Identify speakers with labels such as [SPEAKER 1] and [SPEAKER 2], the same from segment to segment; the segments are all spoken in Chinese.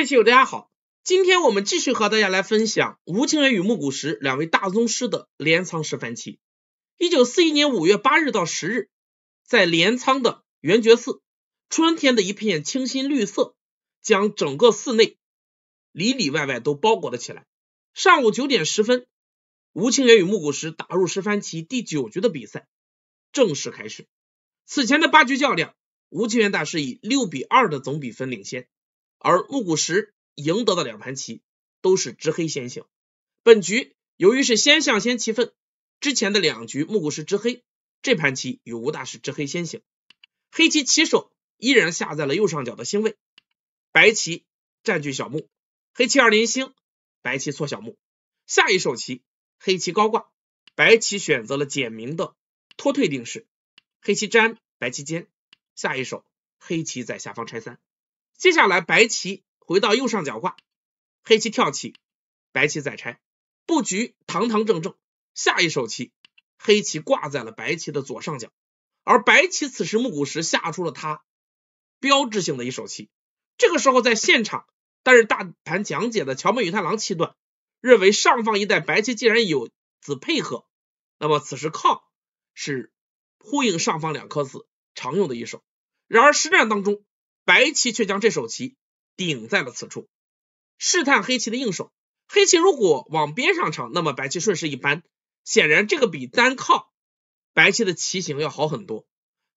[SPEAKER 1] 各位棋友，大家好，今天我们继续和大家来分享吴清源与木谷实两位大宗师的镰仓十番棋。一九四一年五月八日到十日，在镰仓的圆觉寺，春天的一片清新绿色将整个寺内里里外外都包裹了起来。上午九点十分，吴清源与木谷实打入十番棋第九局的比赛正式开始。此前的八局较量，吴清源大师以六比二的总比分领先。而木谷实赢得的两盘棋都是执黑先行，本局由于是先象先棋分，之前的两局木谷实执黑，这盘棋与吴大师执黑先行，黑棋棋手依然下在了右上角的星位，白棋占据小目，黑棋二连星，白棋错小目，下一手棋黑棋高挂，白棋选择了简明的脱退定式，黑棋粘，白棋尖，下一手黑棋在下方拆三。接下来，白棋回到右上角挂，黑棋跳起，白棋再拆，布局堂堂正正。下一手棋，黑棋挂在了白棋的左上角，而白棋此时木谷实下出了他标志性的一手棋。这个时候在现场，但是大盘讲解的桥本宇太郎气段认为，上方一带白棋既然有子配合，那么此时靠是呼应上方两颗子常用的一手。然而实战当中，白棋却将这手棋顶在了此处，试探黑棋的应手。黑棋如果往边上长，那么白棋顺势一扳，显然这个比单靠白棋的棋形要好很多。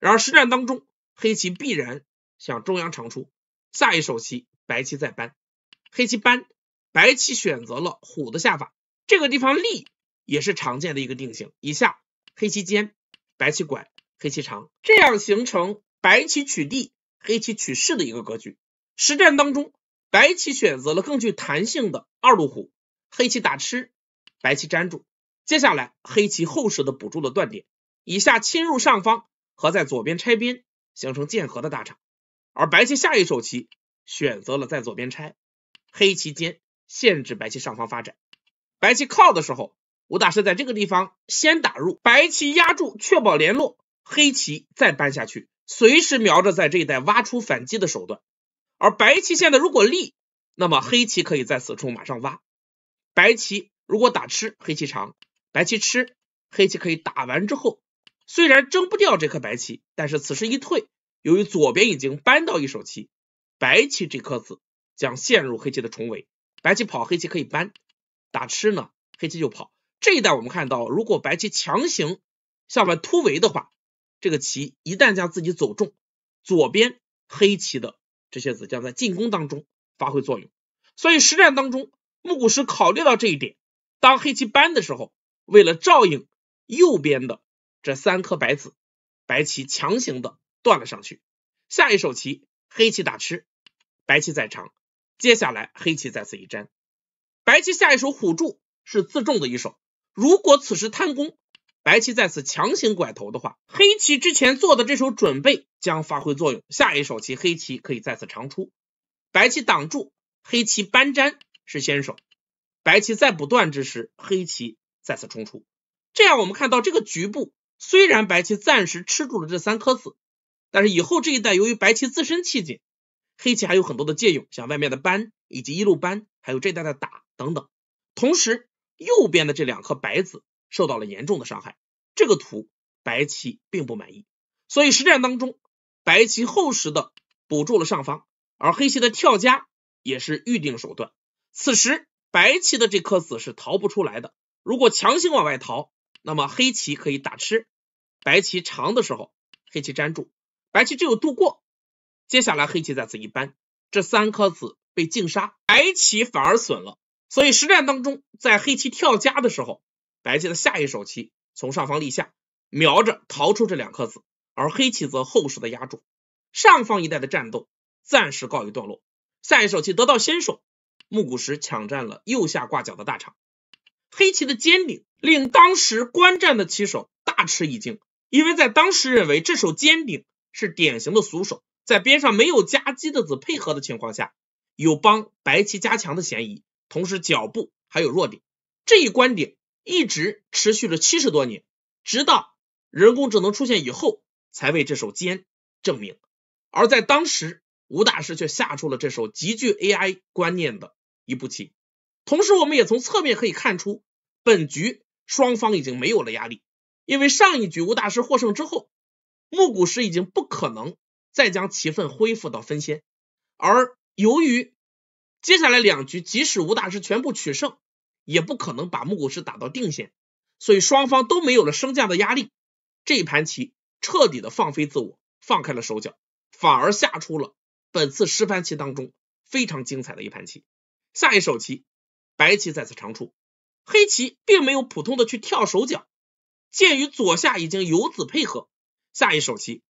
[SPEAKER 1] 然而实战当中，黑棋必然向中央长出。下一手棋，白棋再扳，黑棋扳，白棋选择了虎的下法。这个地方立也是常见的一个定型。以下，黑棋尖，白棋拐，黑棋长，这样形成白棋取地。黑棋取势的一个格局，实战当中，白棋选择了更具弹性的二路虎，黑棋打吃，白棋粘住，接下来黑棋厚实的补住了断点，以下侵入上方和在左边拆边形成间合的大场，而白棋下一手棋选择了在左边拆，黑棋间限制白棋上方发展，白棋靠的时候，吴大师在这个地方先打入，白棋压住确保联络，黑棋再搬下去。随时瞄着在这一带挖出反击的手段，而白棋现在如果立，那么黑棋可以在此处马上挖。白棋如果打吃，黑棋长，白棋吃，黑棋可以打完之后，虽然争不掉这颗白棋，但是此时一退，由于左边已经扳到一手棋，白棋这颗子将陷入黑棋的重围。白棋跑，黑棋可以搬；打吃呢，黑棋就跑。这一带我们看到，如果白棋强行向外突围的话。这个棋一旦将自己走中，左边黑棋的这些子将在进攻当中发挥作用。所以实战当中，木谷实考虑到这一点，当黑棋搬的时候，为了照应右边的这三颗白子，白棋强行的断了上去。下一手棋，黑棋打吃，白棋在长。接下来黑棋再次一粘，白棋下一手虎助是自重的一手。如果此时贪攻，白棋再次强行拐头的话，黑棋之前做的这手准备将发挥作用。下一手棋，黑棋可以再次长出，白棋挡住，黑棋扳粘是先手。白棋在不断之时，黑棋再次冲出。这样我们看到这个局部，虽然白棋暂时吃住了这三颗子，但是以后这一带由于白棋自身气紧，黑棋还有很多的借用，像外面的搬以及一路扳，还有这带的打等等。同时右边的这两颗白子。受到了严重的伤害，这个图白棋并不满意，所以实战当中白棋厚实的补住了上方，而黑棋的跳夹也是预定手段。此时白棋的这颗子是逃不出来的，如果强行往外逃，那么黑棋可以打吃，白棋长的时候黑棋粘住，白棋只有度过。接下来黑棋在此一扳，这三颗子被净杀，白棋反而损了。所以实战当中在黑棋跳夹的时候。白棋的下一手棋从上方立下，瞄着逃出这两颗子，而黑棋则厚实的压住上方一带的战斗，暂时告一段落。下一手棋得到先手，木谷实抢占了右下挂角的大场，黑棋的尖顶令当时观战的棋手大吃一惊，因为在当时认为这手尖顶是典型的俗手，在边上没有夹击的子配合的情况下，有帮白棋加强的嫌疑，同时脚部还有弱点。这一观点。一直持续了七十多年，直到人工智能出现以后，才为这首“奸”证明。而在当时，吴大师却下出了这首极具 AI 观念的一步棋。同时，我们也从侧面可以看出，本局双方已经没有了压力，因为上一局吴大师获胜之后，木谷实已经不可能再将棋份恢复到分先。而由于接下来两局，即使吴大师全部取胜，也不可能把木谷实打到定县，所以双方都没有了升降的压力，这一盘棋彻底的放飞自我，放开了手脚，反而下出了本次示范棋当中非常精彩的一盘棋。下一手棋，白棋再次长出，黑棋并没有普通的去跳手脚，鉴于左下已经有子配合，下一手棋，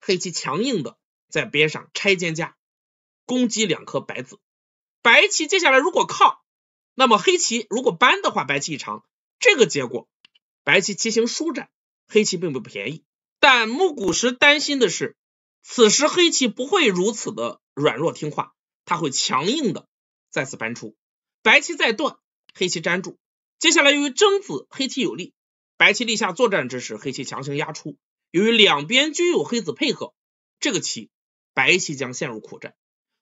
[SPEAKER 1] 黑棋强硬的在边上拆肩架，攻击两颗白子，白棋接下来如果靠。那么黑棋如果搬的话，白棋一长，这个结果白棋棋形舒展，黑棋并不便宜。但木谷实担心的是，此时黑棋不会如此的软弱听话，他会强硬的再次搬出。白棋再断，黑棋粘住。接下来由于争子黑棋有利，白棋立下作战之时，黑棋强行压出。由于两边均有黑子配合，这个棋白棋将陷入苦战。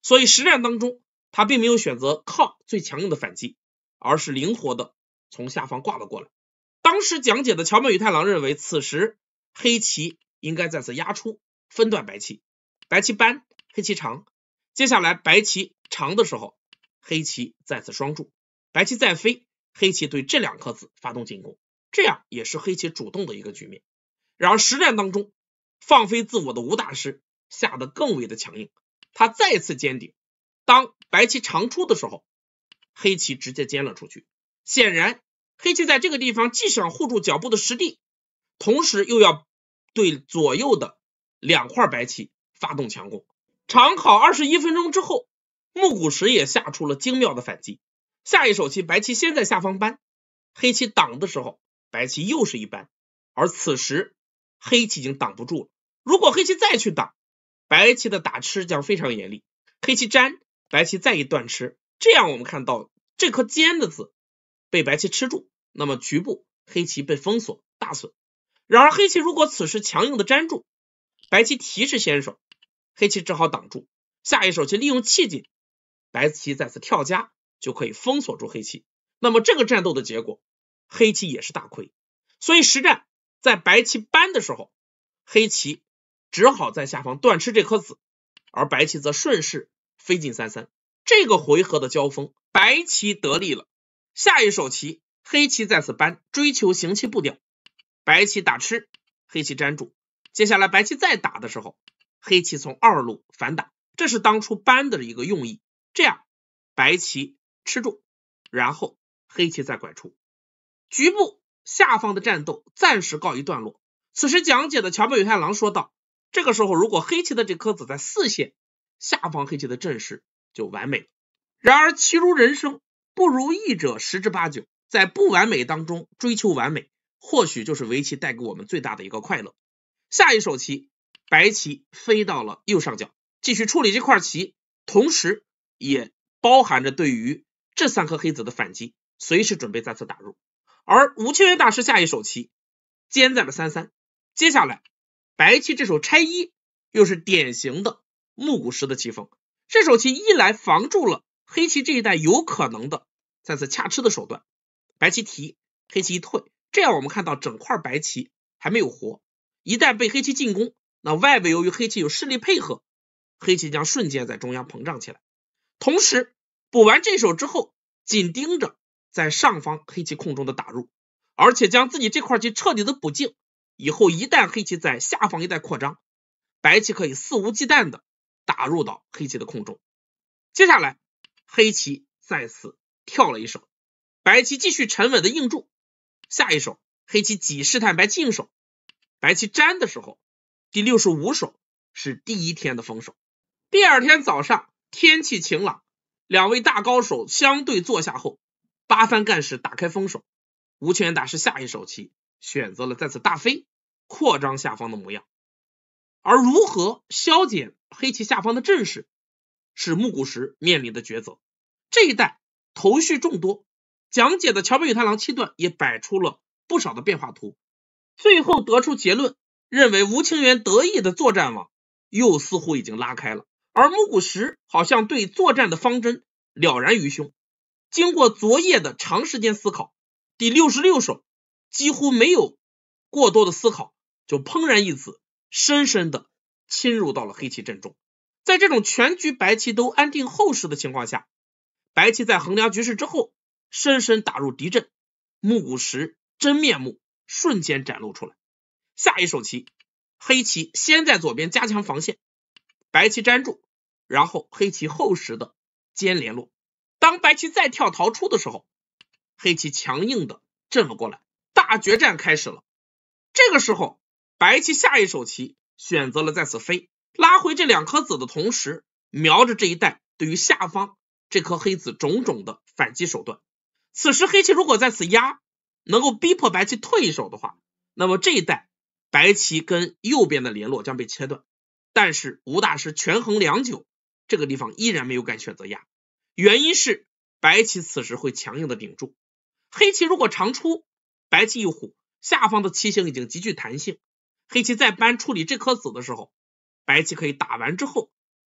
[SPEAKER 1] 所以实战当中，他并没有选择靠最强硬的反击。而是灵活的从下方挂了过来。当时讲解的桥本宇太郎认为，此时黑棋应该再次压出，分断白棋，白棋扳，黑棋长。接下来白棋长的时候，黑棋再次双注，白棋再飞，黑棋对这两颗子发动进攻，这样也是黑棋主动的一个局面。然而实战当中，放飞自我的吴大师下的更为的强硬，他再次尖顶，当白棋长出的时候。黑棋直接尖了出去，显然黑棋在这个地方既想护住脚步的实地，同时又要对左右的两块白棋发动强攻。长考二十一分钟之后，木谷实也下出了精妙的反击。下一手棋，白棋先在下方扳，黑棋挡的时候，白棋又是一扳，而此时黑棋已经挡不住了。如果黑棋再去挡，白棋的打吃将非常严厉。黑棋粘，白棋再一断吃。这样我们看到这颗尖的子被白棋吃住，那么局部黑棋被封锁，大损。然而黑棋如果此时强硬的粘住，白棋提示先手，黑棋只好挡住，下一手去利用气劲，白棋再次跳夹就可以封锁住黑棋。那么这个战斗的结果，黑棋也是大亏。所以实战在白棋搬的时候，黑棋只好在下方断吃这颗子，而白棋则顺势飞进三三。这个回合的交锋，白棋得利了。下一手棋，黑棋再次搬，追求行棋步调。白棋打吃，黑棋粘住。接下来白棋再打的时候，黑棋从二路反打，这是当初搬的一个用意。这样，白棋吃住，然后黑棋再拐出。局部下方的战斗暂时告一段落。此时讲解的桥本宇太郎说道：“这个时候，如果黑棋的这颗子在四线下方，黑棋的阵势。”就完美。然而，棋如人生，不如意者十之八九。在不完美当中追求完美，或许就是围棋带给我们最大的一个快乐。下一手棋，白棋飞到了右上角，继续处理这块棋，同时也包含着对于这三颗黑子的反击，随时准备再次打入。而吴清源大师下一手棋，尖在了三三。接下来，白棋这手拆一，又是典型的暮鼓时的棋风。这手棋一来防住了黑棋这一带有可能的再次掐吃的手段，白棋提，黑棋一退，这样我们看到整块白棋还没有活，一旦被黑棋进攻，那外围由于黑棋有势力配合，黑棋将瞬间在中央膨胀起来。同时补完这手之后，紧盯着在上方黑棋空中的打入，而且将自己这块棋彻底的补净，以后一旦黑棋在下方一带扩张，白棋可以肆无忌惮的。打入到黑棋的空中，接下来黑棋再次跳了一手，白棋继续沉稳的应住。下一手黑棋几试探白棋应手，白棋粘的时候，第六十五手是第一天的封手。第二天早上天气晴朗，两位大高手相对坐下后，八番干事打开封手。吴权大师下一手棋选择了再次大飞扩张下方的模样，而如何消减？黑棋下方的阵势是木谷实面临的抉择。这一代头绪众多，讲解的桥本宇太郎七段也摆出了不少的变化图，最后得出结论，认为吴清源得意的作战网又似乎已经拉开了，而木谷实好像对作战的方针了然于胸。经过昨夜的长时间思考，第六十六手几乎没有过多的思考，就怦然一子，深深的。侵入到了黑棋阵中，在这种全局白棋都安定厚实的情况下，白棋在衡量局势之后，深深打入敌阵，木谷实真面目瞬间展露出来。下一手棋，黑棋先在左边加强防线，白棋粘住，然后黑棋厚实的尖联络。当白棋再跳逃出的时候，黑棋强硬的镇了过来，大决战开始了。这个时候，白棋下一手棋。选择了在此飞，拉回这两颗子的同时，瞄着这一带，对于下方这颗黑子种种的反击手段。此时黑棋如果在此压，能够逼迫白棋退一手的话，那么这一带白棋跟右边的联络将被切断。但是吴大师权衡良久，这个地方依然没有敢选择压，原因是白棋此时会强硬的顶住，黑棋如果长出，白棋一虎，下方的棋形已经极具弹性。黑棋在搬处理这颗子的时候，白棋可以打完之后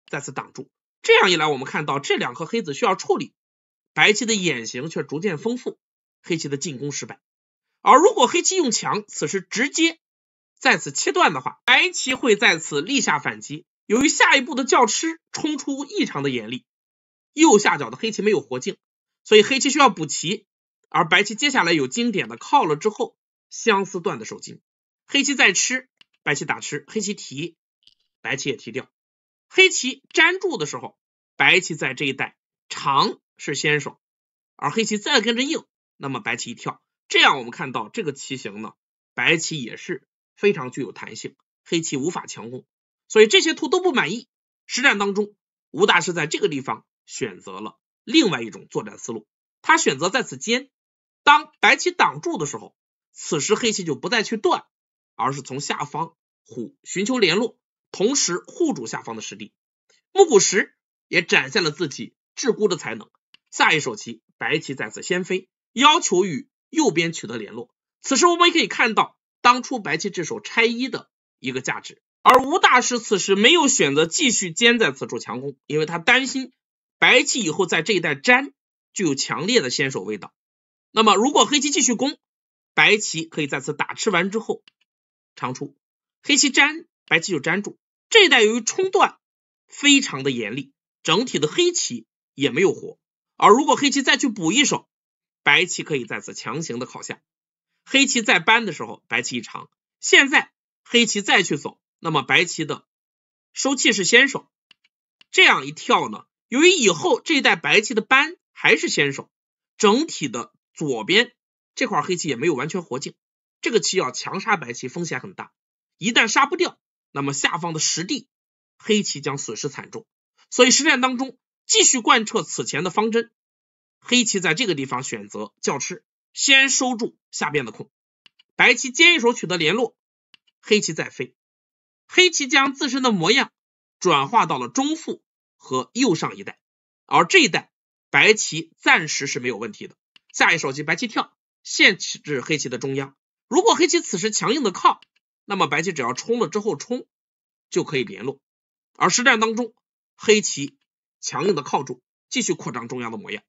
[SPEAKER 1] 再次挡住。这样一来，我们看到这两颗黑子需要处理，白棋的眼型却逐渐丰富，黑棋的进攻失败。而如果黑棋用强，此时直接再次切断的话，白棋会再次立下反击。由于下一步的叫吃冲出异常的严厉，右下角的黑棋没有活净，所以黑棋需要补棋。而白棋接下来有经典的靠了之后，相思断的手筋。黑棋再吃，白棋打吃，黑棋提，白棋也提掉。黑棋粘住的时候，白棋在这一带长是先手，而黑棋再跟着应，那么白棋一跳，这样我们看到这个棋形呢，白棋也是非常具有弹性，黑棋无法强攻，所以这些图都不满意。实战当中，吴大师在这个地方选择了另外一种作战思路，他选择在此间，当白棋挡住的时候，此时黑棋就不再去断。而是从下方虎寻求联络，同时护住下方的实力。木谷实也展现了自己智孤的才能。下一手棋，白棋再次先飞，要求与右边取得联络。此时我们也可以看到当初白棋这手拆一的一个价值。而吴大师此时没有选择继续兼在此处强攻，因为他担心白棋以后在这一带粘具有强烈的先手味道。那么如果黑棋继续攻，白棋可以再次打吃完之后。长出，黑棋粘，白棋就粘住这一带。由于冲断非常的严厉，整体的黑棋也没有活。而如果黑棋再去补一手，白棋可以再次强行的靠下。黑棋再搬的时候，白棋一长。现在黑棋再去走，那么白棋的收气是先手。这样一跳呢，由于以后这一带白棋的搬还是先手，整体的左边这块黑棋也没有完全活净。这个棋要强杀白棋风险很大，一旦杀不掉，那么下方的实地黑棋将损失惨重。所以实战当中继续贯彻此前的方针，黑棋在这个地方选择叫吃，先收住下边的空。白棋接一手取得联络，黑棋再飞，黑棋将自身的模样转化到了中腹和右上一带，而这一带白棋暂时是没有问题的。下一手棋白棋跳，限制黑棋的中央。如果黑棋此时强硬的靠，那么白棋只要冲了之后冲，就可以联络。而实战当中，黑棋强硬的靠住，继续扩张中央的模样。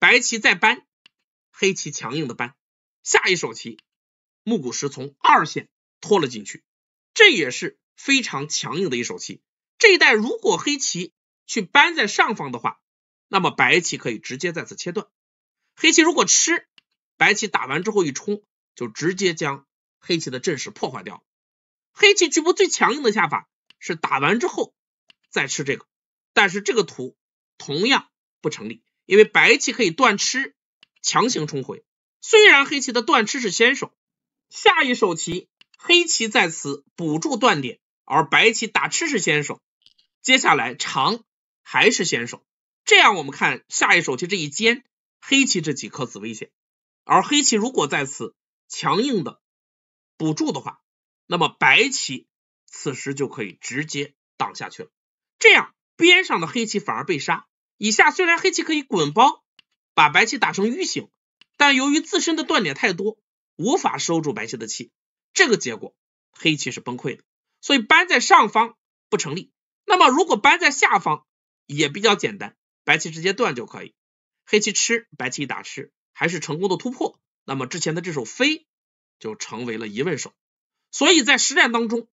[SPEAKER 1] 白棋再搬，黑棋强硬的搬，下一手棋，木谷石从二线拖了进去，这也是非常强硬的一手棋。这一带如果黑棋去搬在上方的话，那么白棋可以直接再次切断。黑棋如果吃，白棋打完之后一冲。就直接将黑棋的阵势破坏掉。黑棋局部最强硬的下法是打完之后再吃这个，但是这个图同样不成立，因为白棋可以断吃，强行冲回。虽然黑棋的断吃是先手，下一手棋黑棋在此补住断点，而白棋打吃是先手，接下来长还是先手。这样我们看下一手棋这一尖，黑棋这几颗子危险。而黑棋如果在此。强硬的补助的话，那么白棋此时就可以直接挡下去了。这样边上的黑棋反而被杀。以下虽然黑棋可以滚包，把白棋打成淤形，但由于自身的断点太多，无法收住白棋的气。这个结果黑棋是崩溃的。所以搬在上方不成立。那么如果搬在下方也比较简单，白棋直接断就可以。黑棋吃，白棋一打吃，还是成功的突破。那么之前的这首飞就成为了疑问手，所以在实战当中，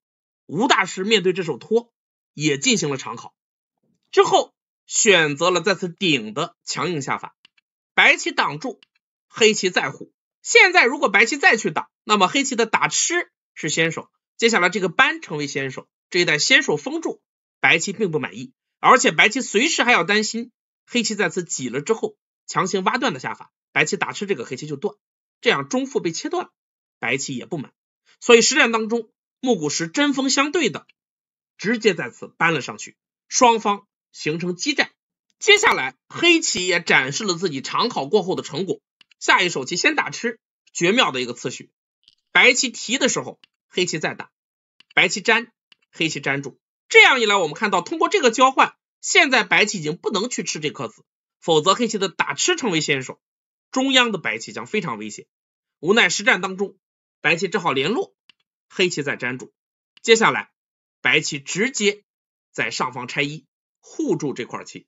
[SPEAKER 1] 吴大师面对这首托也进行了常考，之后选择了在此顶的强硬下法，白棋挡住，黑棋再虎。现在如果白棋再去挡，那么黑棋的打吃是先手，接下来这个扳成为先手，这一带先手封住，白棋并不满意，而且白棋随时还要担心黑棋在此挤了之后强行挖断的下法，白棋打吃这个黑棋就断。这样中腹被切断，白棋也不满，所以实战当中，木谷实针锋相对的直接在此搬了上去，双方形成激战。接下来黑棋也展示了自己长考过后的成果，下一手棋先打吃，绝妙的一个次序。白棋提的时候，黑棋再打，白棋粘，黑棋粘住。这样一来，我们看到通过这个交换，现在白棋已经不能去吃这颗子，否则黑棋的打吃成为先手。中央的白棋将非常危险，无奈实战当中，白棋只好联络黑棋再粘住。接下来，白棋直接在上方拆一护住这块棋。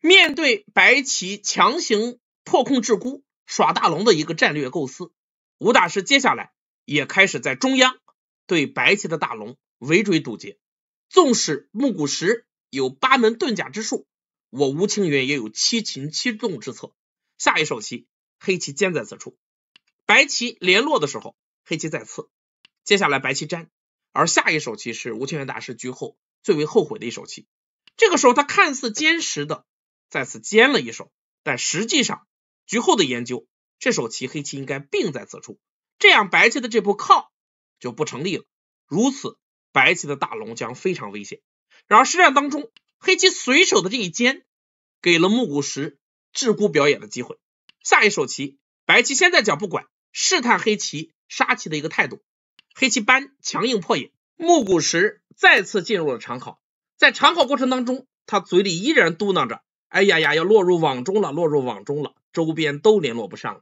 [SPEAKER 1] 面对白棋强行破控制孤耍大龙的一个战略构思，吴大师接下来也开始在中央对白棋的大龙围追堵截。纵使木谷石有八门遁甲之术，我吴清源也有七擒七纵之策。下一手棋，黑棋尖在此处，白棋联络的时候，黑棋在次，接下来白棋粘，而下一手棋是吴清源大师局后最为后悔的一手棋。这个时候他看似坚实的再次尖了一手，但实际上局后的研究，这手棋黑棋应该并在此处，这样白棋的这步靠就不成立了。如此，白棋的大龙将非常危险。然而实战当中，黑棋随手的这一尖，给了木谷实。桎梏表演的机会。下一手棋，白棋先在脚不管，试探黑棋杀棋的一个态度。黑棋搬，强硬破也，木鼓时再次进入了长考，在长考过程当中，他嘴里依然嘟囔着：“哎呀呀，要落入网中了，落入网中了。”周边都联络不上了，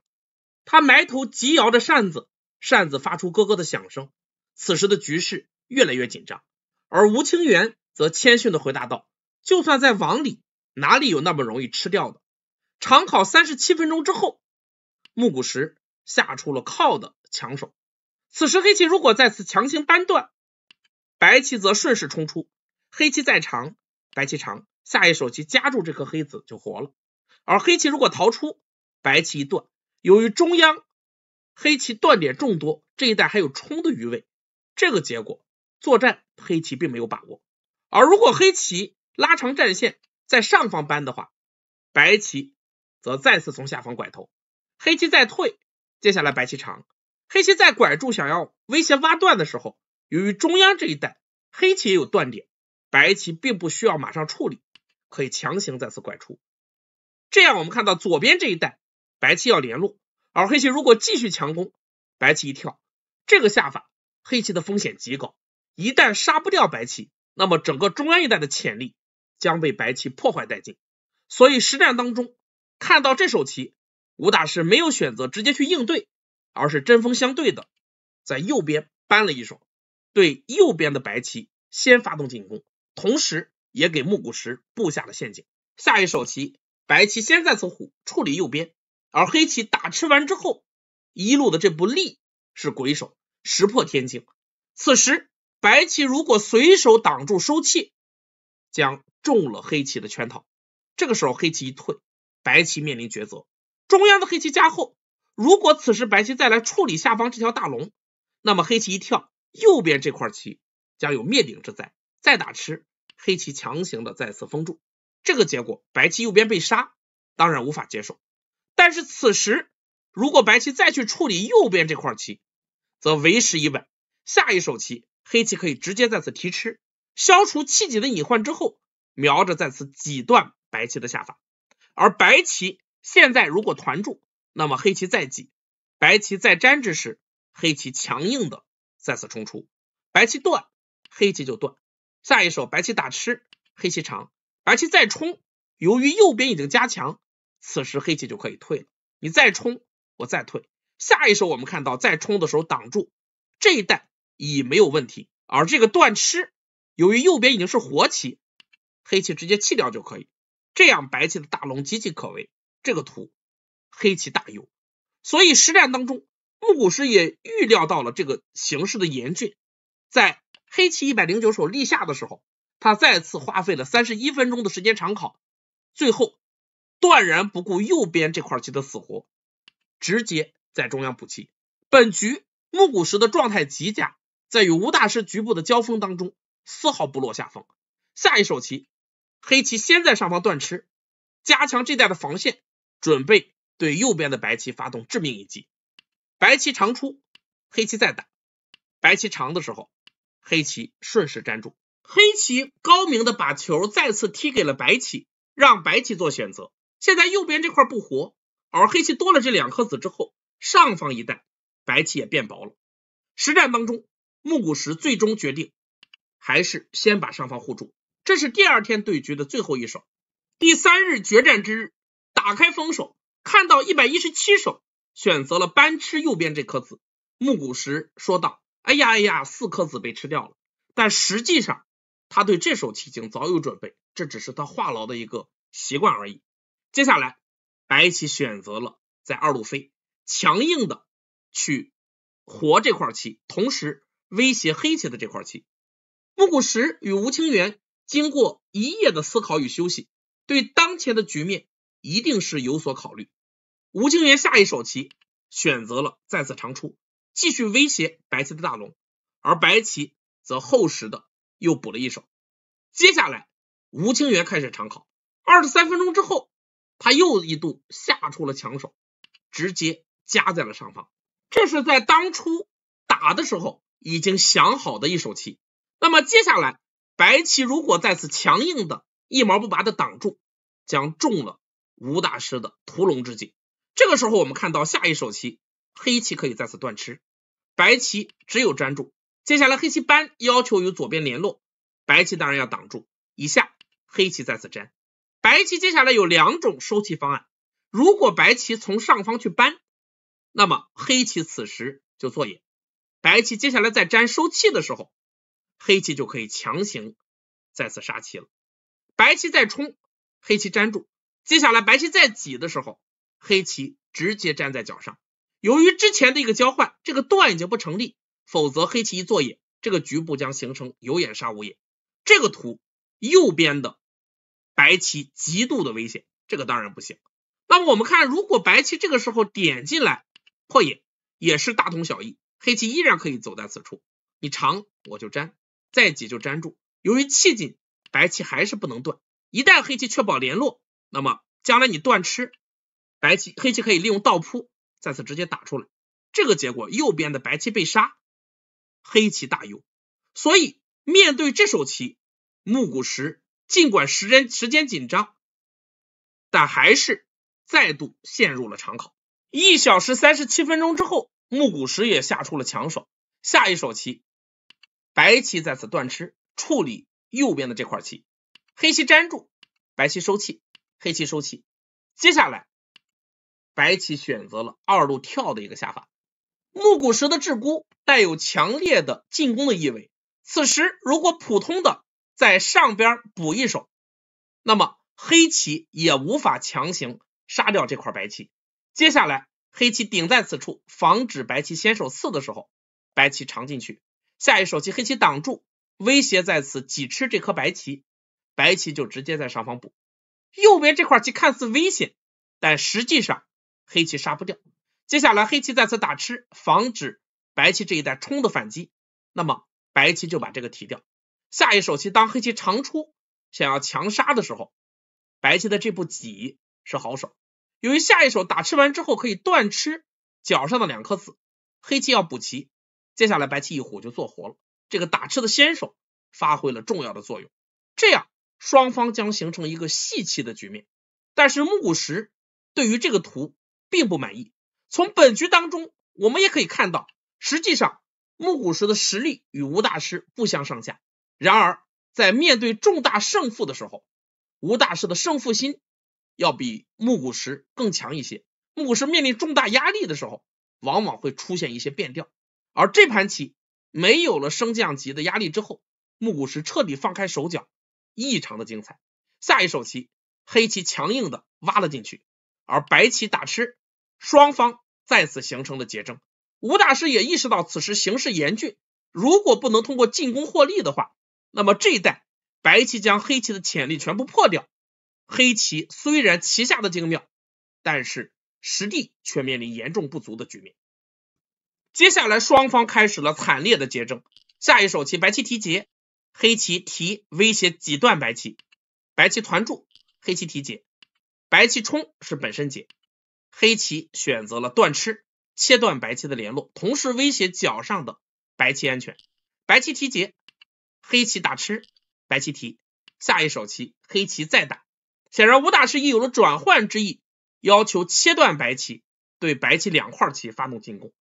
[SPEAKER 1] 他埋头急摇着扇子，扇子发出咯咯的响声。此时的局势越来越紧张，而吴清源则谦逊的回答道：“就算在网里，哪里有那么容易吃掉的？”长考三十七分钟之后，木鼓石下出了靠的抢手，此时黑棋如果再次强行扳断，白棋则顺势冲出，黑棋再长，白棋长，下一手棋夹住这颗黑子就活了。而黑棋如果逃出，白棋一断，由于中央黑棋断点众多，这一带还有冲的余味，这个结果作战黑棋并没有把握。而如果黑棋拉长战线，在上方扳的话，白棋。则再次从下方拐头，黑棋再退，接下来白棋长，黑棋再拐住，想要威胁挖断的时候，由于中央这一带黑棋也有断点，白棋并不需要马上处理，可以强行再次拐出。这样我们看到左边这一带白棋要联络，而黑棋如果继续强攻，白棋一跳，这个下法黑棋的风险极高，一旦杀不掉白棋，那么整个中央一带的潜力将被白棋破坏殆尽。所以实战当中。看到这手棋，吴大师没有选择直接去应对，而是针锋相对的在右边搬了一手，对右边的白棋先发动进攻，同时也给木谷实布下了陷阱。下一手棋，白棋先再次虎处理右边，而黑棋打吃完之后，一路的这步力是鬼手，石破天惊。此时白棋如果随手挡住收气，将中了黑棋的圈套。这个时候黑棋一退。白棋面临抉择，中央的黑棋加厚。如果此时白棋再来处理下方这条大龙，那么黑棋一跳，右边这块棋将有灭顶之灾。再打吃，黑棋强行的再次封住，这个结果白棋右边被杀，当然无法接受。但是此时如果白棋再去处理右边这块棋，则为时已晚。下一手棋，黑棋可以直接再次提吃，消除气井的隐患之后，瞄着再次挤断白棋的下法。而白棋现在如果团住，那么黑棋再挤，白棋再粘之时，黑棋强硬的再次冲出，白棋断，黑棋就断。下一手白棋打吃，黑棋长，白棋再冲，由于右边已经加强，此时黑棋就可以退了。你再冲，我再退。下一手我们看到再冲的时候挡住这一带已没有问题，而这个断吃，由于右边已经是活棋，黑棋直接弃掉就可以。这样白棋的大龙岌岌可危，这个图黑棋大优，所以实战当中，木谷师也预料到了这个形势的严峻，在黑棋一百零九手立下的时候，他再次花费了三十一分钟的时间长考，最后断然不顾右边这块棋的死活，直接在中央补棋。本局木谷石的状态极佳，在与吴大师局部的交锋当中丝毫不落下风，下一手棋。黑棋先在上方断吃，加强这带的防线，准备对右边的白棋发动致命一击。白棋长出，黑棋再打。白棋长的时候，黑棋顺势粘住。黑棋高明的把球再次踢给了白棋，让白棋做选择。现在右边这块不活，而黑棋多了这两颗子之后，上方一带白棋也变薄了。实战当中，木谷实最终决定还是先把上方护住。这是第二天对局的最后一手，第三日决战之日，打开封手，看到一百一十七手，选择了搬吃右边这颗子。木谷实说道：“哎呀哎呀，四颗子被吃掉了。”但实际上，他对这手棋已经早有准备，这只是他话痨的一个习惯而已。接下来，白棋选择了在二路飞，强硬的去活这块棋，同时威胁黑棋的这块棋。木谷实与吴清源。经过一夜的思考与休息，对当前的局面一定是有所考虑。吴清源下一手棋选择了再次长出，继续威胁白棋的大龙，而白棋则厚实的又补了一手。接下来，吴清源开始长考，二十三分钟之后，他又一度下出了强手，直接夹在了上方。这是在当初打的时候已经想好的一手棋。那么接下来。白棋如果再次强硬的一毛不拔的挡住，将中了吴大师的屠龙之计。这个时候我们看到下一手棋，黑棋可以再次断吃，白棋只有粘住。接下来黑棋搬，要求与左边联络，白棋当然要挡住。以下黑棋再次粘，白棋接下来有两种收气方案。如果白棋从上方去搬，那么黑棋此时就做眼。白棋接下来在粘收气的时候。黑棋就可以强行再次杀棋了，白棋再冲，黑棋粘住，接下来白棋再挤的时候，黑棋直接粘在角上。由于之前的一个交换，这个断已经不成立，否则黑棋一做眼，这个局部将形成有眼杀无眼。这个图右边的白棋极度的危险，这个当然不行。那么我们看，如果白棋这个时候点进来破眼，也是大同小异，黑棋依然可以走在此处，你长我就粘。再挤就粘住，由于气紧，白棋还是不能断。一旦黑棋确保联络，那么将来你断吃，白棋黑棋可以利用倒扑再次直接打出来。这个结果，右边的白棋被杀，黑棋大优。所以面对这手棋，木谷实尽管时间时间紧张，但还是再度陷入了长考。一小时三十七分钟之后，木谷实也下出了强手。下一手棋。白棋在此断吃，处理右边的这块棋，黑棋粘住，白棋收气，黑棋收气。接下来，白棋选择了二路跳的一个下法，木谷石的桎梏带有强烈的进攻的意味。此时如果普通的在上边补一手，那么黑棋也无法强行杀掉这块白棋。接下来黑棋顶在此处，防止白棋先手刺的时候，白棋长进去。下一手棋，黑棋挡住，威胁在此，挤吃这颗白棋，白棋就直接在上方补。右边这块棋看似危险，但实际上黑棋杀不掉。接下来黑棋再次打吃，防止白棋这一带冲的反击，那么白棋就把这个提掉。下一手棋，当黑棋长出，想要强杀的时候，白棋的这步挤是好手，由于下一手打吃完之后可以断吃角上的两颗子，黑棋要补齐。接下来白棋一虎就做活了，这个打吃的先手发挥了重要的作用，这样双方将形成一个细棋的局面。但是木谷实对于这个图并不满意。从本局当中我们也可以看到，实际上木谷实的实力与吴大师不相上下。然而在面对重大胜负的时候，吴大师的胜负心要比木谷实更强一些。木谷实面临重大压力的时候，往往会出现一些变调。而这盘棋没有了升降级的压力之后，木谷师彻底放开手脚，异常的精彩。下一手棋，黑棋强硬的挖了进去，而白棋打吃，双方再次形成了结争。吴大师也意识到此时形势严峻，如果不能通过进攻获利的话，那么这一代白棋将黑棋的潜力全部破掉。黑棋虽然棋下的精妙，但是实地却面临严重不足的局面。接下来，双方开始了惨烈的结争。下一手棋，白棋提劫，黑棋提威胁挤断白棋，白棋团住，黑棋提劫，白棋冲是本身劫，黑棋选择了断吃，切断白棋的联络，同时威胁角上的白棋安全。白棋提劫，黑棋打吃，白棋提。下一手棋，黑棋再打。显然，吴大师已有了转换之意，要求切断白棋，对白棋两块棋发动进攻。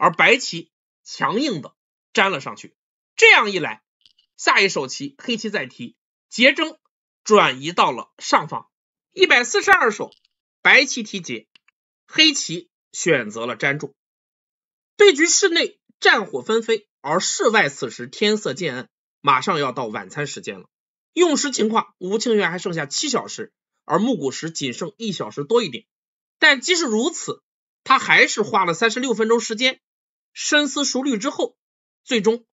[SPEAKER 1] 而白棋强硬的粘了上去，这样一来，下一手棋黑棋再提劫争转移到了上方。一百四十二手，白棋提劫，黑棋选择了粘住。对局室内战火纷飞，而室外此时天色渐暗，马上要到晚餐时间了。用时情况，吴清源还剩下七小时，而木谷实仅剩一小时多一点。但即使如此，他还是花了三十六分钟时间。深思熟虑之后，最终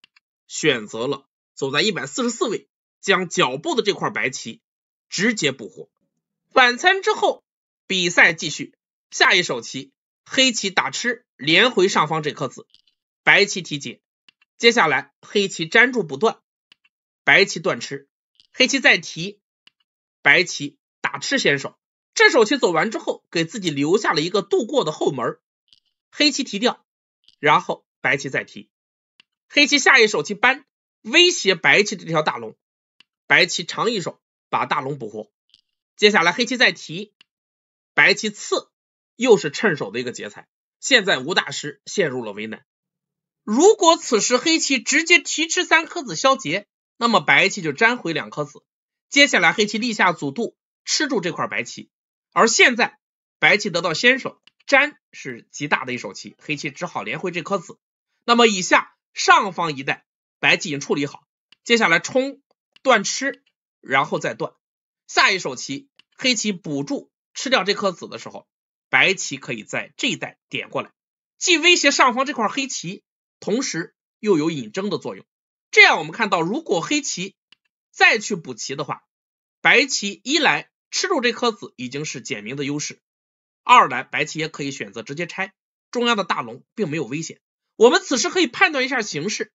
[SPEAKER 1] 选择了走在一百四十四位，将脚部的这块白棋直接捕获。晚餐之后，比赛继续。下一手棋，黑棋打吃，连回上方这颗子，白棋提井。接下来，黑棋粘住不断，白棋断吃，黑棋再提，白棋打吃先手。这手棋走完之后，给自己留下了一个度过的后门。黑棋提掉。然后白棋再提，黑棋下一手去搬，威胁白棋这条大龙，白棋长一手把大龙补活。接下来黑棋再提，白棋刺，又是趁手的一个劫材。现在吴大师陷入了为难。如果此时黑棋直接提吃三颗子消劫，那么白棋就粘回两颗子。接下来黑棋立下阻渡，吃住这块白棋。而现在白棋得到先手。粘是极大的一手棋，黑棋只好连回这颗子。那么以下上方一带，白棋已经处理好，接下来冲断吃，然后再断。下一手棋，黑棋补住吃掉这颗子的时候，白棋可以在这一带点过来，既威胁上方这块黑棋，同时又有引征的作用。这样我们看到，如果黑棋再去补棋的话，白棋一来吃住这颗子已经是简明的优势。二来，白棋也可以选择直接拆中央的大龙，并没有危险。我们此时可以判断一下形势：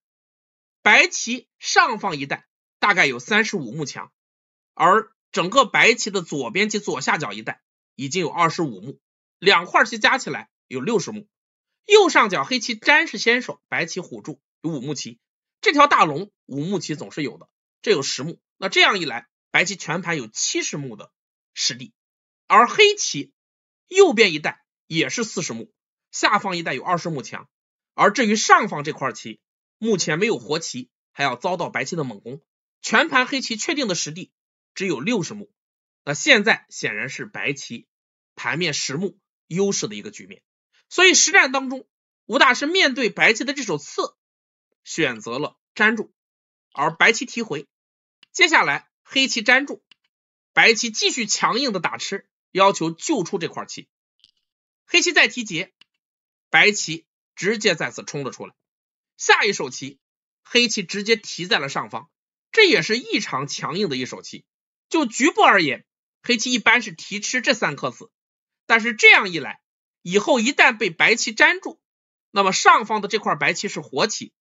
[SPEAKER 1] 白棋上方一带大概有三十五目墙，而整个白棋的左边及左下角一带已经有二十五目，两块棋加起来有六十目。右上角黑棋粘是先手，白棋虎住有五目棋，这条大龙五目棋总是有的，这有十目。那这样一来，白棋全盘有七十目的实地，而黑棋。右边一带也是四十目，下方一带有二十目墙。而至于上方这块棋，目前没有活棋，还要遭到白棋的猛攻。全盘黑棋确定的实地只有六十目，那现在显然是白棋盘面十目优势的一个局面。所以实战当中，吴大师面对白棋的这手刺，选择了粘住，而白棋提回，接下来黑棋粘住，白棋继续强硬的打吃。要求救出这块棋，黑棋再提劫，白棋直接再次冲了出来。下一手棋，黑棋直接提在了上方，这也是异常强硬的一手棋。就局部而言，黑棋一般是提吃这三颗子，但是这样一来，以后一旦被白棋粘住，那么上方的这块白棋是活棋，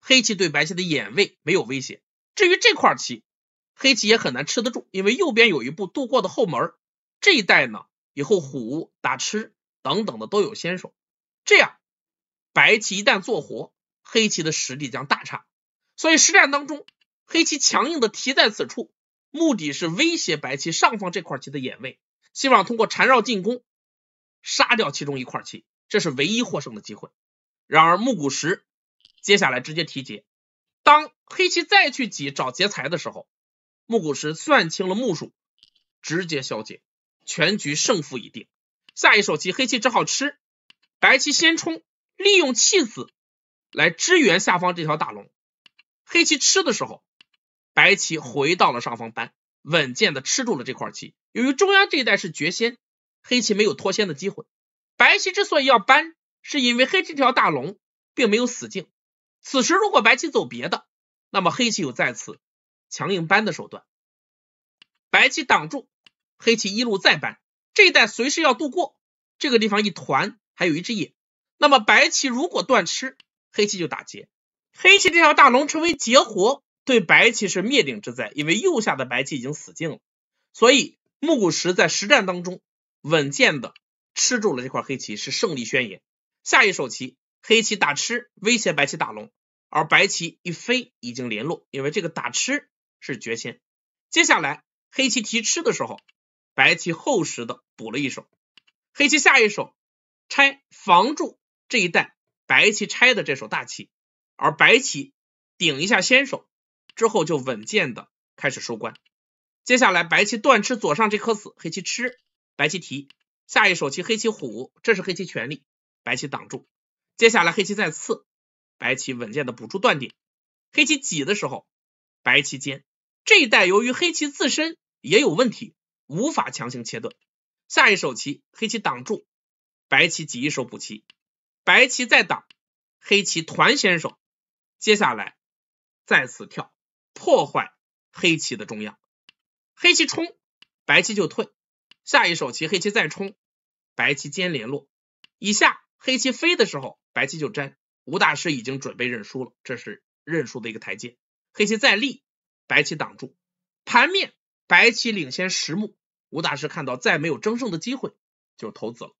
[SPEAKER 1] 黑棋对白棋的眼位没有威胁。至于这块棋，黑棋也很难吃得住，因为右边有一步渡过的后门。这一带呢，以后虎打吃等等的都有先手，这样白棋一旦做活，黑棋的实力将大差。所以实战当中，黑棋强硬的提在此处，目的是威胁白棋上方这块棋的眼位，希望通过缠绕进攻，杀掉其中一块棋，这是唯一获胜的机会。然而木谷实接下来直接提劫，当黑棋再去挤找劫材的时候，木谷实算清了目数，直接消劫。全局胜负已定，下一手棋黑棋只好吃，白棋先冲，利用弃子来支援下方这条大龙。黑棋吃的时候，白棋回到了上方扳，稳健的吃住了这块棋。由于中央这一带是绝仙，黑棋没有脱先的机会。白棋之所以要搬，是因为黑这条大龙并没有死净，此时如果白棋走别的，那么黑棋有再次强硬搬的手段。白棋挡住。黑棋一路再扳，这一带随时要度过，这个地方一团，还有一只野。那么白棋如果断吃，黑棋就打劫。黑棋这条大龙成为劫活，对白棋是灭顶之灾，因为右下的白棋已经死尽了。所以木谷实在实战当中稳健的吃住了这块黑棋，是胜利宣言。下一手棋，黑棋打吃威胁白棋打龙，而白棋一飞已经联络，因为这个打吃是绝先。接下来黑棋提吃的时候。白棋厚实的补了一手，黑棋下一手拆防住这一带白棋拆的这手大棋，而白棋顶一下先手之后就稳健的开始收官。接下来白棋断吃左上这颗子，黑棋吃，白棋提。下一手棋黑棋虎，这是黑棋权力，白棋挡住。接下来黑棋再刺，白棋稳健的补住断点。黑棋挤的时候，白棋尖。这一带由于黑棋自身也有问题。无法强行切断，下一手棋黑棋挡住，白棋挤一手补棋，白棋再挡，黑棋团先手，接下来再次跳，破坏黑棋的中央，黑棋冲，白棋就退，下一手棋黑棋再冲，白棋尖联络，以下黑棋飞的时候，白棋就粘，吴大师已经准备认输了，这是认输的一个台阶，黑棋再立，白棋挡住，盘面白棋领先十目。吴大师看到再没有争胜的机会，就投子了。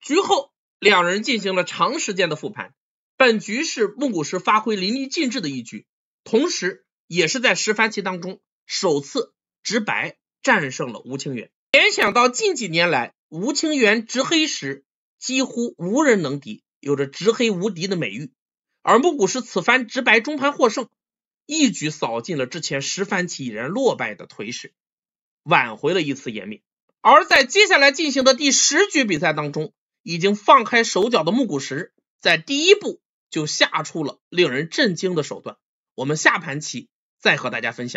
[SPEAKER 1] 局后两人进行了长时间的复盘，本局是木古石发挥淋漓尽致的一局，同时也是在十番棋当中首次直白战胜了吴清源。联想到近几年来吴清源执黑时几乎无人能敌，有着直黑无敌的美誉，而木古石此番直白中盘获胜，一举扫尽了之前十番棋已然落败的颓势。挽回了一次颜面，而在接下来进行的第十局比赛当中，已经放开手脚的木谷实，在第一步就下出了令人震惊的手段，我们下盘棋再和大家分享。